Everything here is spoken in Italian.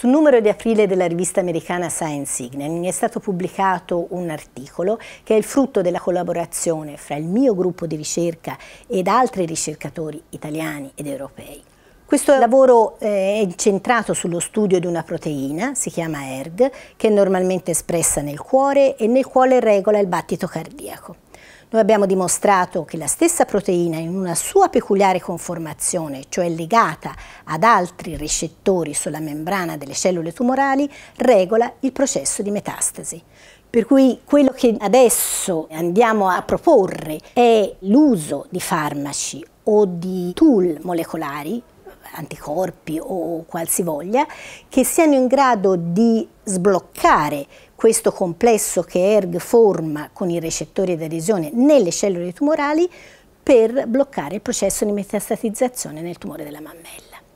Sul numero di aprile della rivista americana Science Signal è stato pubblicato un articolo che è il frutto della collaborazione fra il mio gruppo di ricerca ed altri ricercatori italiani ed europei. Questo lavoro eh, è incentrato sullo studio di una proteina, si chiama ERG, che è normalmente espressa nel cuore e nel quale regola il battito cardiaco. Noi abbiamo dimostrato che la stessa proteina in una sua peculiare conformazione, cioè legata ad altri recettori sulla membrana delle cellule tumorali, regola il processo di metastasi. Per cui quello che adesso andiamo a proporre è l'uso di farmaci o di tool molecolari, anticorpi o qualsivoglia, che siano in grado di sbloccare questo complesso che ERG forma con i recettori di adesione nelle cellule tumorali per bloccare il processo di metastatizzazione nel tumore della mammella.